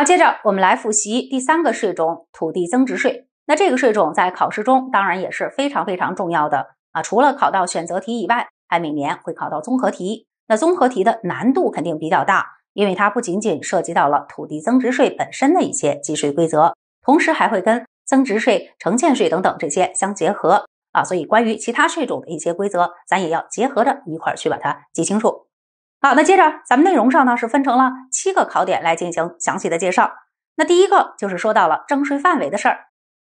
好，接着我们来复习第三个税种——土地增值税。那这个税种在考试中当然也是非常非常重要的啊！除了考到选择题以外，还每年会考到综合题。那综合题的难度肯定比较大，因为它不仅仅涉及到了土地增值税本身的一些计税规则，同时还会跟增值税、城建税等等这些相结合啊。所以，关于其他税种的一些规则，咱也要结合着一块儿去把它记清楚。好，那接着咱们内容上呢是分成了七个考点来进行详细的介绍。那第一个就是说到了征税范围的事儿，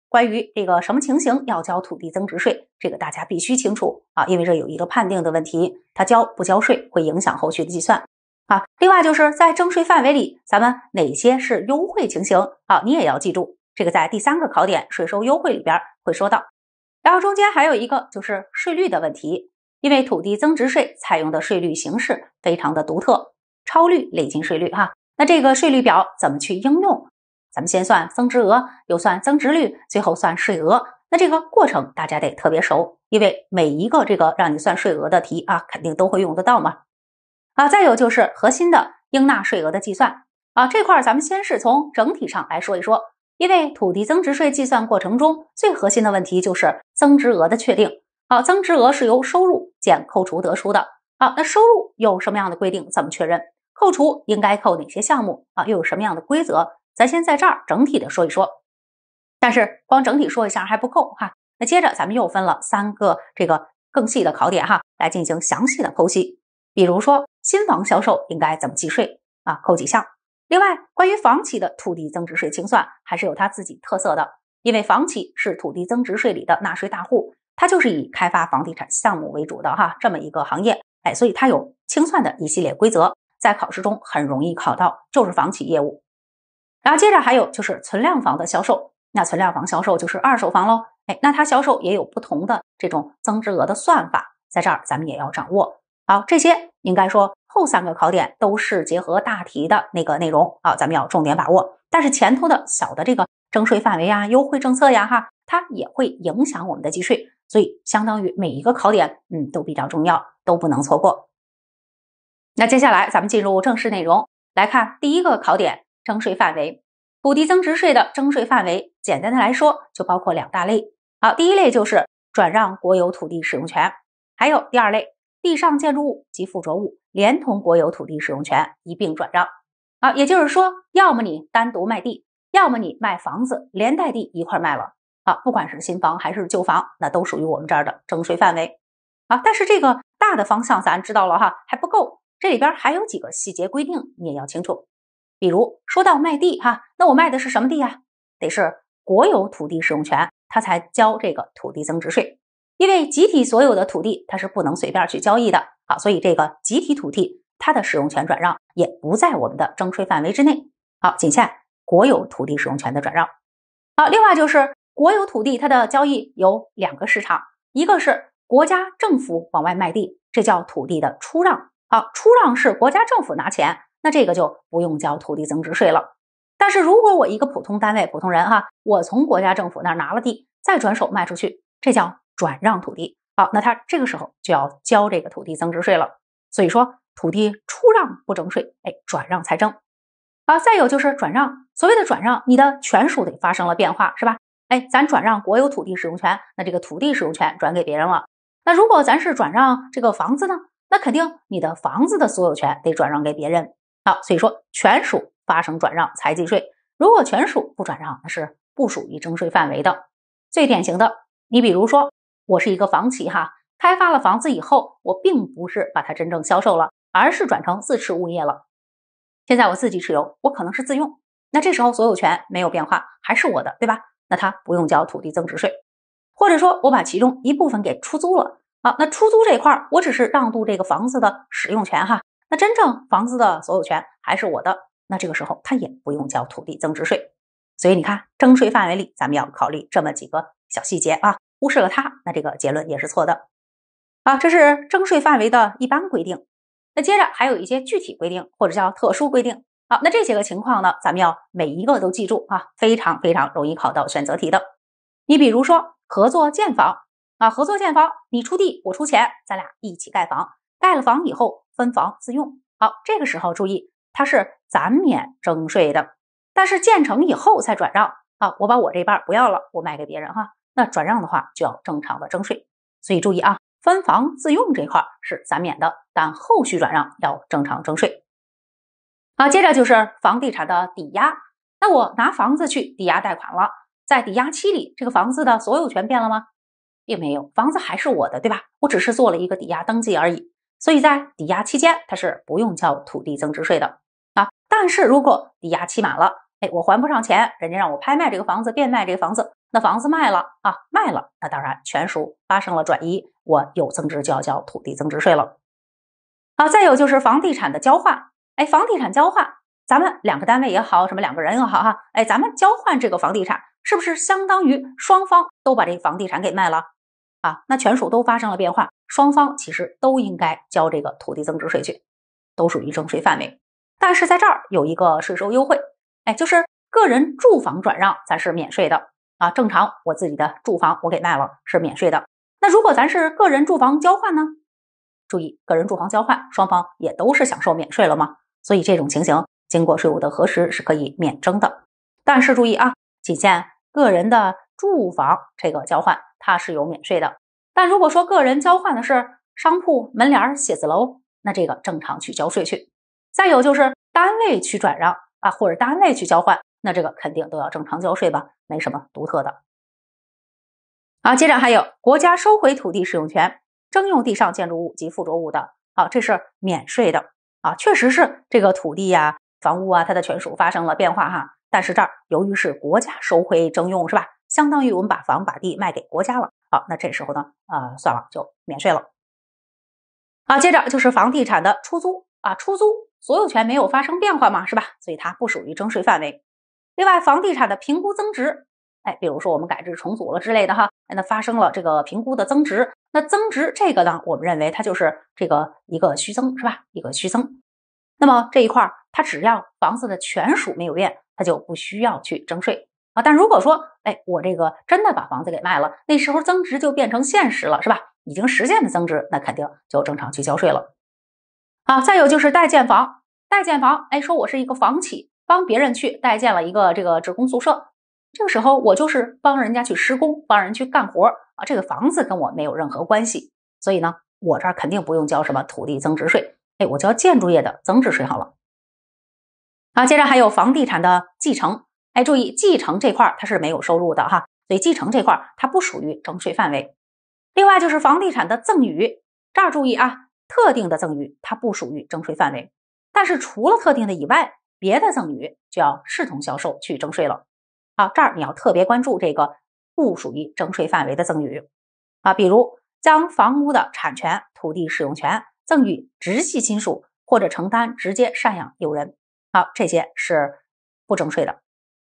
关于这个什么情形要交土地增值税，这个大家必须清楚啊，因为这有一个判定的问题，它交不交税会影响后续的计算啊。另外就是在征税范围里，咱们哪些是优惠情形啊，你也要记住，这个在第三个考点税收优惠里边会说到。然后中间还有一个就是税率的问题。因为土地增值税采用的税率形式非常的独特，超率累进税率哈。那这个税率表怎么去应用？咱们先算增值额，又算增值率，最后算税额。那这个过程大家得特别熟，因为每一个这个让你算税额的题啊，肯定都会用得到嘛。啊，再有就是核心的应纳税额的计算啊，这块儿咱们先是从整体上来说一说，因为土地增值税计算过程中最核心的问题就是增值额的确定。好，增值额是由收入减扣除得出的。好，那收入有什么样的规定？怎么确认？扣除应该扣哪些项目啊？又有什么样的规则？咱先在这儿整体的说一说。但是光整体说一下还不够哈。那接着咱们又分了三个这个更细的考点哈，来进行详细的剖析。比如说新房销售应该怎么计税啊？扣几项？另外，关于房企的土地增值税清算还是有它自己特色的，因为房企是土地增值税里的纳税大户。它就是以开发房地产项目为主的哈，这么一个行业，哎，所以它有清算的一系列规则，在考试中很容易考到，就是房企业务。然后接着还有就是存量房的销售，那存量房销售就是二手房喽，哎，那它销售也有不同的这种增值额的算法，在这儿咱们也要掌握好这些。应该说后三个考点都是结合大题的那个内容啊，咱们要重点把握。但是前头的小的这个征税范围呀、优惠政策呀哈，它也会影响我们的计税。所以，相当于每一个考点，嗯，都比较重要，都不能错过。那接下来，咱们进入正式内容，来看第一个考点：征税范围。土地增值税的征税范围，简单的来说，就包括两大类。好，第一类就是转让国有土地使用权，还有第二类地上建筑物及附着物，连同国有土地使用权一并转让。啊，也就是说，要么你单独卖地，要么你卖房子，连带地一块卖了。啊，不管是新房还是旧房，那都属于我们这儿的征税范围，啊，但是这个大的方向咱知道了哈还不够，这里边还有几个细节规定你也要清楚。比如说到卖地哈，那我卖的是什么地啊？得是国有土地使用权，它才交这个土地增值税，因为集体所有的土地它是不能随便去交易的啊，所以这个集体土地它的使用权转让也不在我们的征税范围之内。好，仅限国有土地使用权的转让。好，另外就是。国有土地它的交易有两个市场，一个是国家政府往外卖地，这叫土地的出让。好，出让是国家政府拿钱，那这个就不用交土地增值税了。但是如果我一个普通单位、普通人哈，我从国家政府那拿了地，再转手卖出去，这叫转让土地。好，那他这个时候就要交这个土地增值税了。所以说，土地出让不征税，哎，转让才征。啊，再有就是转让，所谓的转让，你的权属得发生了变化，是吧？哎，咱转让国有土地使用权，那这个土地使用权转给别人了。那如果咱是转让这个房子呢？那肯定你的房子的所有权得转让给别人。好，所以说权属发生转让才计税。如果权属不转让，那是不属于征税范围的。最典型的，你比如说，我是一个房企哈，开发了房子以后，我并不是把它真正销售了，而是转成自持物业了。现在我自己持有，我可能是自用。那这时候所有权没有变化，还是我的，对吧？那他不用交土地增值税，或者说，我把其中一部分给出租了啊，那出租这一块，我只是让渡这个房子的使用权哈，那真正房子的所有权还是我的，那这个时候他也不用交土地增值税。所以你看，征税范围里，咱们要考虑这么几个小细节啊，忽视了它，那这个结论也是错的。啊，这是征税范围的一般规定，那接着还有一些具体规定或者叫特殊规定。好，那这些个情况呢，咱们要每一个都记住啊，非常非常容易考到选择题的。你比如说合作建房啊，合作建房，你出地，我出钱，咱俩一起盖房，盖了房以后分房自用。好，这个时候注意，它是暂免征税的，但是建成以后再转让啊，我把我这半不要了，我卖给别人哈，那转让的话就要正常的征税。所以注意啊，分房自用这块是暂免的，但后续转让要正常征税。啊，接着就是房地产的抵押。那我拿房子去抵押贷款了，在抵押期里，这个房子的所有权变了吗？并没有，房子还是我的，对吧？我只是做了一个抵押登记而已。所以在抵押期间，它是不用交土地增值税的啊。但是如果抵押期满了，哎，我还不上钱，人家让我拍卖这个房子，变卖这个房子，那房子卖了啊，卖了，那当然权属发生了转移，我有增值就要交土地增值税了。好，再有就是房地产的交换。哎，房地产交换，咱们两个单位也好，什么两个人也好哈，哎，咱们交换这个房地产，是不是相当于双方都把这房地产给卖了啊？那权属都发生了变化，双方其实都应该交这个土地增值税去，都属于征税范围。但是在这儿有一个税收优惠，哎，就是个人住房转让咱是免税的啊。正常我自己的住房我给卖了是免税的，那如果咱是个人住房交换呢？注意，个人住房交换双方也都是享受免税了吗？所以这种情形，经过税务的核实是可以免征的。但是注意啊，仅限个人的住房这个交换，它是有免税的。但如果说个人交换的是商铺门脸、写字楼，那这个正常去交税去。再有就是单位去转让啊，或者单位去交换，那这个肯定都要正常交税吧，没什么独特的。好，接着还有国家收回土地使用权、征用地上建筑物及附着物的，好，这是免税的。啊，确实是这个土地呀、房屋啊，它的权属发生了变化哈。但是这儿由于是国家收回征用，是吧？相当于我们把房把地卖给国家了。好，那这时候呢，啊，算了，就免税了。啊，接着就是房地产的出租啊，出租所有权没有发生变化嘛，是吧？所以它不属于征税范围。另外，房地产的评估增值。哎，比如说我们改制重组了之类的哈，那发生了这个评估的增值，那增值这个呢，我们认为它就是这个一个虚增，是吧？一个虚增。那么这一块儿，它只要房子的权属没有变，它就不需要去征税啊。但如果说，哎，我这个真的把房子给卖了，那时候增值就变成现实了，是吧？已经实现的增值，那肯定就正常去交税了。啊，再有就是代建房，代建房，哎，说我是一个房企，帮别人去代建了一个这个职工宿舍。这个时候，我就是帮人家去施工，帮人去干活啊。这个房子跟我没有任何关系，所以呢，我这儿肯定不用交什么土地增值税。哎，我交建筑业的增值税好了。好，接着还有房地产的继承，哎，注意继承这块儿它是没有收入的哈，所以继承这块儿它不属于征税范围。另外就是房地产的赠与，这儿注意啊，特定的赠与它不属于征税范围，但是除了特定的以外，别的赠与就要视同销售去征税了。好，这儿你要特别关注这个不属于征税范围的赠与啊，比如将房屋的产权、土地使用权赠与直系亲属或者承担直接赡养义务人，好，这些是不征税的。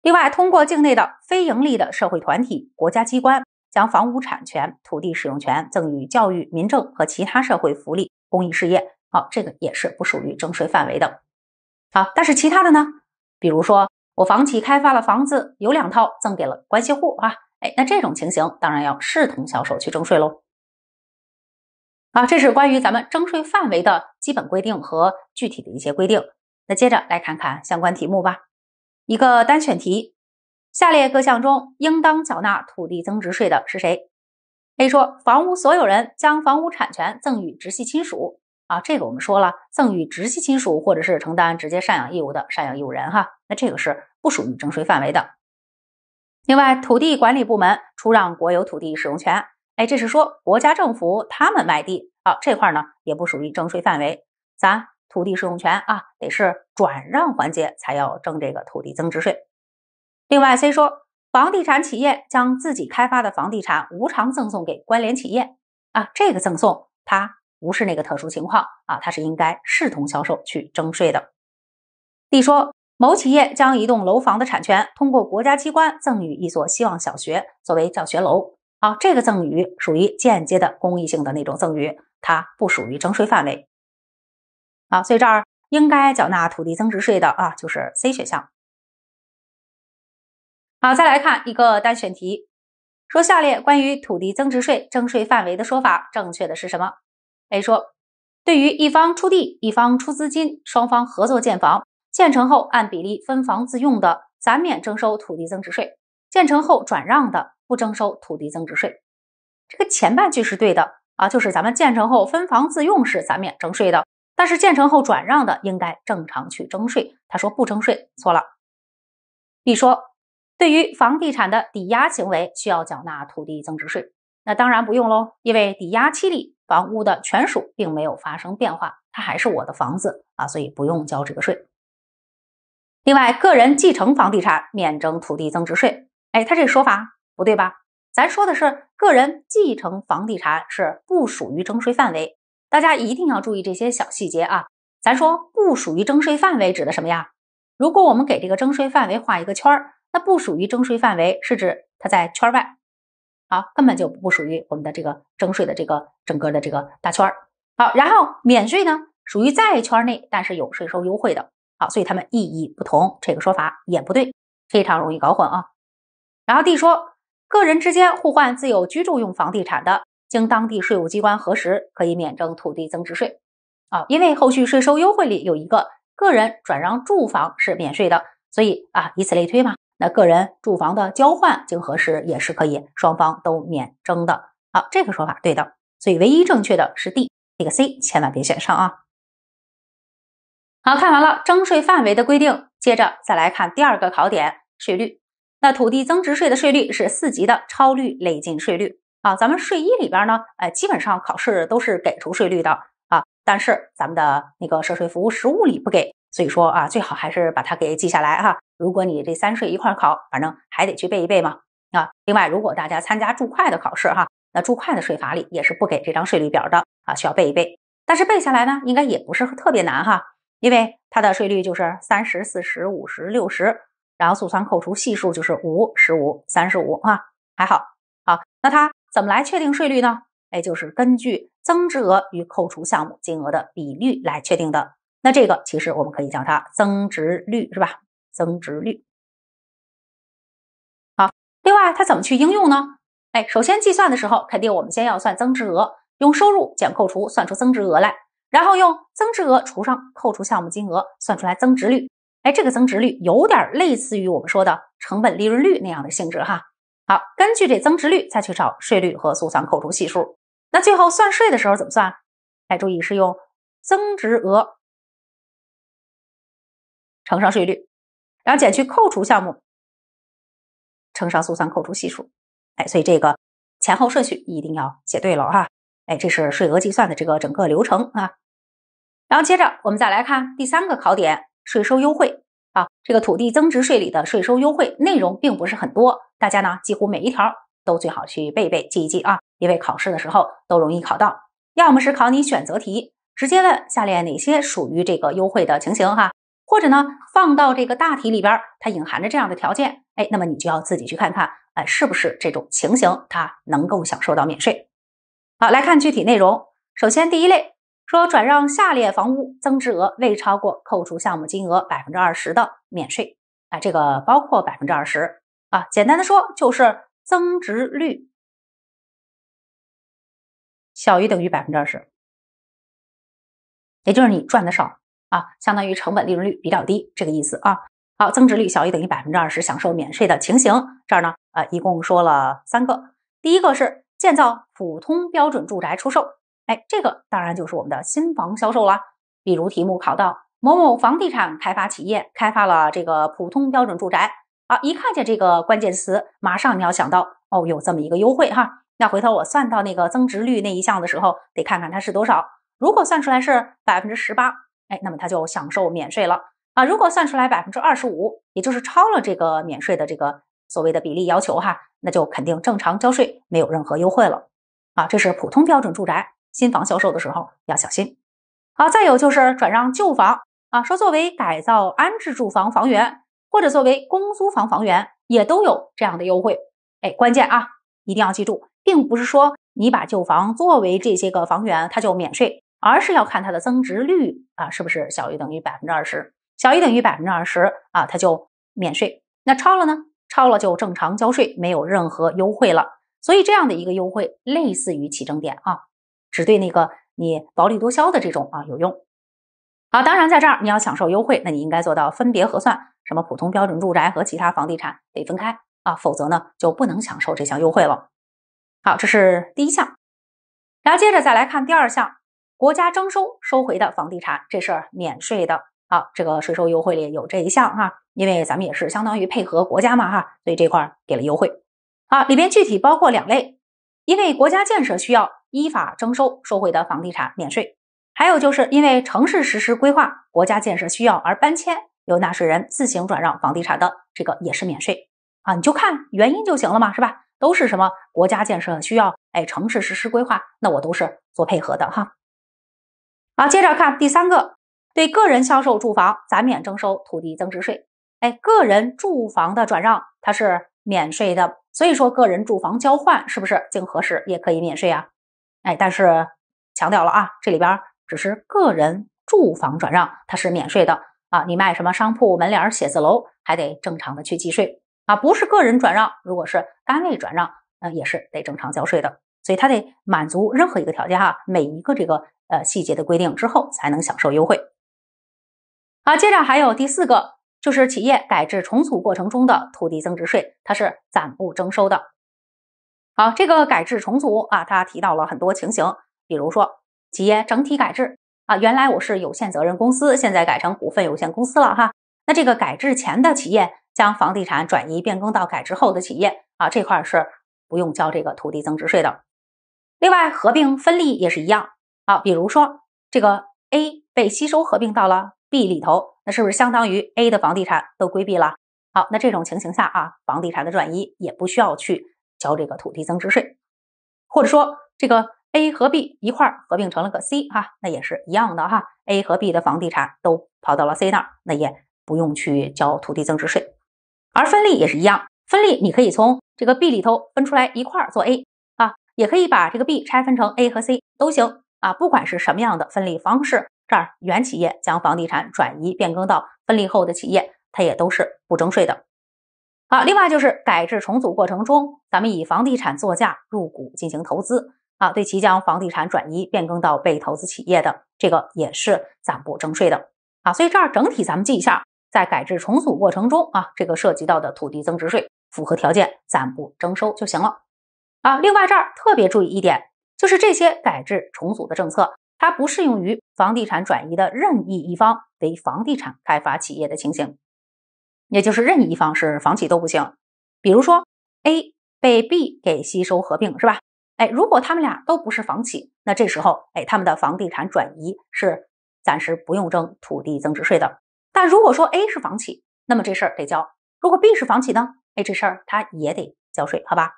另外，通过境内的非盈利的社会团体、国家机关将房屋产权、土地使用权赠与教育、民政和其他社会福利公益事业，好，这个也是不属于征税范围的。好，但是其他的呢，比如说。我房企开发了房子，有两套赠给了关系户啊！哎，那这种情形当然要视同销售去征税喽。啊，这是关于咱们征税范围的基本规定和具体的一些规定。那接着来看看相关题目吧。一个单选题：下列各项中应当缴纳土地增值税的是谁？A 说房屋所有人将房屋产权赠与直系亲属啊，这个我们说了，赠与直系亲属或者是承担直接赡养义务的赡养义务人哈。那这个是不属于征税范围的。另外，土地管理部门出让国有土地使用权，哎，这是说国家政府他们卖地啊，这块儿呢也不属于征税范围。咱土地使用权啊，得是转让环节才要征这个土地增值税。另外，C 说房地产企业将自己开发的房地产无偿赠送给关联企业啊，这个赠送它不是那个特殊情况啊，它是应该视同销售去征税的。D 说。某企业将一栋楼房的产权通过国家机关赠与一所希望小学作为教学楼，啊，这个赠与属于间接的公益性的那种赠与，它不属于征税范围。啊，所以这儿应该缴纳土地增值税的啊，就是 C 选项。好，再来看一个单选题，说下列关于土地增值税征税范围的说法正确的是什么？A 说，对于一方出地，一方出资金，双方合作建房。建成后按比例分房自用的，暂免征收土地增值税；建成后转让的，不征收土地增值税。这个前半句是对的啊，就是咱们建成后分房自用是暂免征税的。但是建成后转让的，应该正常去征税。他说不征税，错了。B 说，对于房地产的抵押行为需要缴纳土地增值税，那当然不用喽，因为抵押期里房屋的权属并没有发生变化，它还是我的房子啊，所以不用交这个税。另外，个人继承房地产免征土地增值税。哎，他这说法不对吧？咱说的是个人继承房地产是不属于征税范围，大家一定要注意这些小细节啊。咱说不属于征税范围指的什么呀？如果我们给这个征税范围画一个圈儿，那不属于征税范围是指它在圈外，好，根本就不属于我们的这个征税的这个整个的这个大圈儿。好，然后免税呢，属于在圈内，但是有税收优惠的。好，所以他们意义不同，这个说法也不对，非常容易搞混啊。然后 D 说，个人之间互换自有居住用房地产的，经当地税务机关核实，可以免征土地增值税啊，因为后续税收优惠里有一个个人转让住房是免税的，所以啊，以此类推嘛，那个人住房的交换经核实也是可以双方都免征的。好，这个说法对的，所以唯一正确的是 D，那个 C 千万别选上啊。好看完了征税范围的规定，接着再来看第二个考点税率。那土地增值税的税率是四级的超率累进税率啊。咱们税一里边呢，哎，基本上考试都是给出税率的啊。但是咱们的那个涉税服务实务里不给，所以说啊，最好还是把它给记下来哈。如果你这三税一块考，反正还得去背一背嘛。啊，另外如果大家参加注会的考试哈，那注会的税法里也是不给这张税率表的啊，需要背一背。但是背下来呢，应该也不是特别难哈。因为它的税率就是三十四十五十六十，然后速算扣除系数就是五十五三十五啊，还好，好，那它怎么来确定税率呢？哎，就是根据增值额与扣除项目金额的比率来确定的。那这个其实我们可以叫它增值率，是吧？增值率。好，另外它怎么去应用呢？哎，首先计算的时候，肯定我们先要算增值额，用收入减扣除算出增值额来。然后用增值额除上扣除项目金额，算出来增值率。哎，这个增值率有点类似于我们说的成本利润率那样的性质哈。好，根据这增值率再去找税率和速算扣除系数。那最后算税的时候怎么算？哎，注意是用增值额乘上税率，然后减去扣除项目乘上速算扣除系数。哎，所以这个前后顺序一定要写对了哈。哎，这是税额计算的这个整个流程啊。然后接着我们再来看第三个考点：税收优惠啊，这个土地增值税里的税收优惠内容并不是很多，大家呢几乎每一条都最好去背背记一记啊，因为考试的时候都容易考到，要么是考你选择题，直接问下列哪些属于这个优惠的情形哈，或者呢放到这个大题里边，它隐含着这样的条件，哎，那么你就要自己去看看，哎，是不是这种情形它能够享受到免税？好，来看具体内容，首先第一类。说转让下列房屋增值额未超过扣除项目金额百分之二十的免税啊，这个包括百分之二十啊。简单的说就是增值率小于等于百分之二十，也就是你赚的少啊，相当于成本利润率比较低这个意思啊。好，增值率小于等于百分之二十享受免税的情形，这儿呢啊一共说了三个，第一个是建造普通标准住宅出售。哎，这个当然就是我们的新房销售了。比如题目考到某某房地产开发企业开发了这个普通标准住宅啊，一看见这个关键词，马上你要想到哦，有这么一个优惠哈。那回头我算到那个增值率那一项的时候，得看看它是多少。如果算出来是百分之十八，哎，那么它就享受免税了啊。如果算出来百分之二十五，也就是超了这个免税的这个所谓的比例要求哈，那就肯定正常交税，没有任何优惠了啊。这是普通标准住宅。新房销售的时候要小心，好，再有就是转让旧房啊，说作为改造安置住房房源，或者作为公租房房源，也都有这样的优惠。哎，关键啊，一定要记住，并不是说你把旧房作为这些个房源它就免税，而是要看它的增值率啊，是不是小于等于百分之二十，小于等于百分之二十啊，它就免税。那超了呢？超了就正常交税，没有任何优惠了。所以这样的一个优惠类似于起征点啊。只对那个你薄利多销的这种啊有用，好，当然在这儿你要享受优惠，那你应该做到分别核算，什么普通标准住宅和其他房地产得分开啊，否则呢就不能享受这项优惠了。好，这是第一项，然后接着再来看第二项，国家征收收回的房地产，这是免税的。好，这个税收优惠里有这一项哈，因为咱们也是相当于配合国家嘛哈，所以这块给了优惠。好，里边具体包括两类，因为国家建设需要。依法征收收回的房地产免税，还有就是因为城市实施规划、国家建设需要而搬迁，由纳税人自行转让房地产的，这个也是免税啊。你就看原因就行了嘛，是吧？都是什么国家建设需要，哎，城市实施规划，那我都是做配合的哈。好，接着看第三个，对个人销售住房暂免征收土地增值税。哎，个人住房的转让它是免税的，所以说个人住房交换是不是经合适也可以免税啊？哎，但是强调了啊，这里边只是个人住房转让，它是免税的啊。你卖什么商铺、门脸、写字楼，还得正常的去计税啊。不是个人转让，如果是单位转让，那也是得正常交税的。所以它得满足任何一个条件哈，每一个这个呃细节的规定之后，才能享受优惠。好，接着还有第四个，就是企业改制重组过程中的土地增值税，它是暂不征收的。好，这个改制重组啊，他提到了很多情形，比如说企业整体改制啊，原来我是有限责任公司，现在改成股份有限公司了哈。那这个改制前的企业将房地产转移变更到改制后的企业啊，这块是不用交这个土地增值税的。另外，合并分立也是一样。啊，比如说这个 A 被吸收合并到了 B 里头，那是不是相当于 A 的房地产都规避了？好，那这种情形下啊，房地产的转移也不需要去。交这个土地增值税，或者说这个 A 和 B 一块儿合并成了个 C 哈，那也是一样的哈。A 和 B 的房地产都跑到了 C 那儿，那也不用去交土地增值税。而分利也是一样，分利你可以从这个 B 里头分出来一块做 A 啊，也可以把这个 B 拆分成 A 和 C 都行啊。不管是什么样的分利方式，这儿原企业将房地产转移变更到分利后的企业，它也都是不征税的。好，另外就是改制重组过程中，咱们以房地产作价入股进行投资啊，对其将房地产转移变更到被投资企业的，这个也是暂不征税的啊。所以这儿整体咱们记一下，在改制重组过程中啊，这个涉及到的土地增值税符合条件暂不征收就行了啊。另外这儿特别注意一点，就是这些改制重组的政策，它不适用于房地产转移的任意一方为房地产开发企业的情形。也就是任意一方是房企都不行，比如说 A 被 B 给吸收合并是吧？哎，如果他们俩都不是房企，那这时候哎，他们的房地产转移是暂时不用征土地增值税的。但如果说 A 是房企，那么这事儿得交；如果 B 是房企呢？哎，这事儿他也得交税，好吧？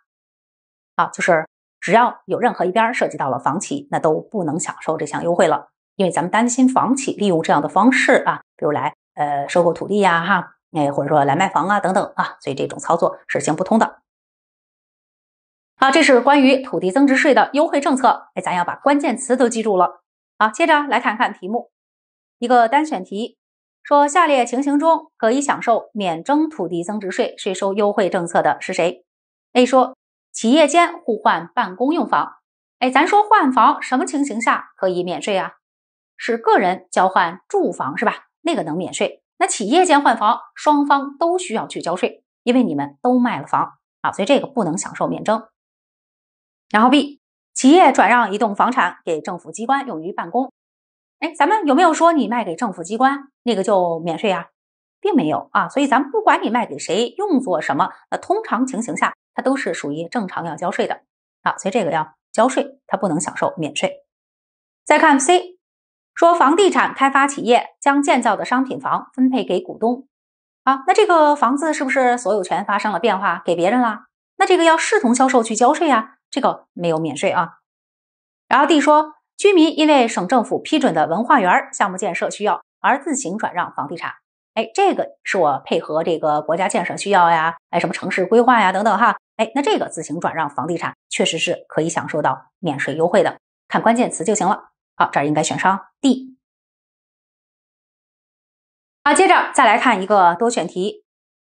啊，就是只要有任何一边涉及到了房企，那都不能享受这项优惠了，因为咱们担心房企利用这样的方式啊，比如来呃收购土地呀，哈。哎，或者说来卖房啊，等等啊，所以这种操作是行不通的。好，这是关于土地增值税的优惠政策。哎，咱要把关键词都记住了。好，接着来看看题目。一个单选题，说下列情形中可以享受免征土地增值税税收优惠政策的是谁？A 说企业间互换办公用房。哎，咱说换房什么情形下可以免税啊？是个人交换住房是吧？那个能免税。那企业间换房，双方都需要去交税，因为你们都卖了房啊，所以这个不能享受免征。然后 B，企业转让一栋房产给政府机关用于办公，哎，咱们有没有说你卖给政府机关那个就免税呀？并没有啊，所以咱们不管你卖给谁，用作什么，那通常情形下它都是属于正常要交税的啊，所以这个要交税，它不能享受免税。再看 C。说房地产开发企业将建造的商品房分配给股东，好，那这个房子是不是所有权发生了变化，给别人了？那这个要视同销售去交税呀，这个没有免税啊。然后 D 说，居民因为省政府批准的文化园项目建设需要而自行转让房地产，哎，这个是我配合这个国家建设需要呀，哎，什么城市规划呀等等哈，哎，那这个自行转让房地产确实是可以享受到免税优惠的，看关键词就行了。好，这儿应该选上 D。好，接着再来看一个多选题，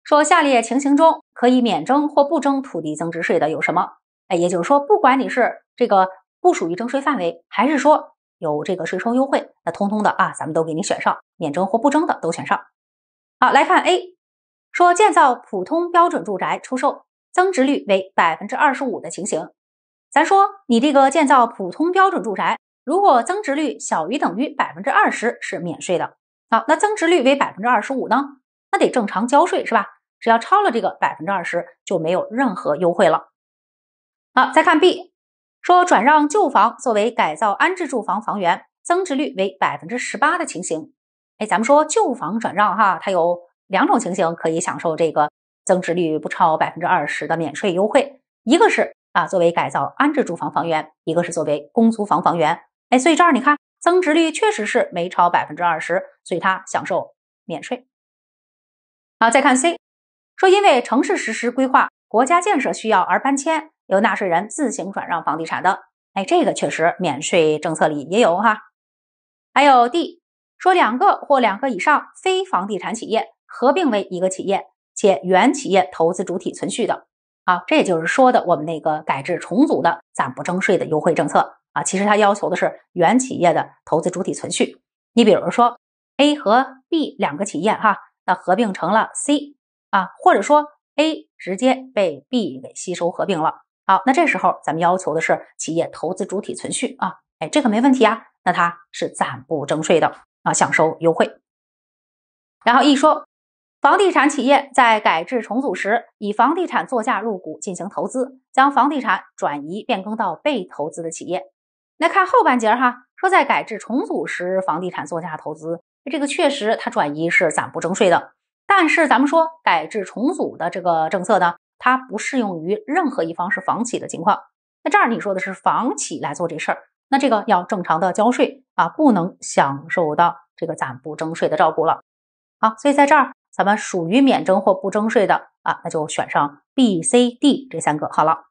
说下列情形中可以免征或不征土地增值税的有什么？哎，也就是说，不管你是这个不属于征税范围，还是说有这个税收优惠，那通通的啊，咱们都给你选上，免征或不征的都选上。好，来看 A，说建造普通标准住宅出售，增值率为百分之二十五的情形。咱说你这个建造普通标准住宅。如果增值率小于等于百分之二十是免税的。好，那增值率为百分之二十五呢？那得正常交税是吧？只要超了这个百分之二十，就没有任何优惠了。好，再看 B，说转让旧房作为改造安置住房房源，增值率为百分之十八的情形。哎，咱们说旧房转让哈，它有两种情形可以享受这个增值率不超百分之二十的免税优惠，一个是啊作为改造安置住房房源，一个是作为公租房房源。哎，所以这儿你看，增值率确实是没超百分之二十，所以它享受免税。好，再看 C 说，因为城市实施规划、国家建设需要而搬迁，由纳税人自行转让房地产的，哎，这个确实免税政策里也有哈。还有 D 说，两个或两个以上非房地产企业合并为一个企业，且原企业投资主体存续的，好，这也就是说的我们那个改制重组的暂不征税的优惠政策。啊，其实它要求的是原企业的投资主体存续。你比如说，A 和 B 两个企业哈，那合并成了 C 啊，或者说 A 直接被 B 给吸收合并了。好，那这时候咱们要求的是企业投资主体存续啊，哎，这个没问题啊，那它是暂不征税的啊，享受优惠。然后一说，房地产企业在改制重组时，以房地产作价入股进行投资，将房地产转移变更到被投资的企业。来看后半截哈，说在改制重组时，房地产作价投资，这个确实它转移是暂不征税的。但是咱们说改制重组的这个政策呢，它不适用于任何一方是房企的情况。那这儿你说的是房企来做这事儿，那这个要正常的交税啊，不能享受到这个暂不征税的照顾了。好，所以在这儿咱们属于免征或不征税的啊，那就选上 B、C、D 这三个好了。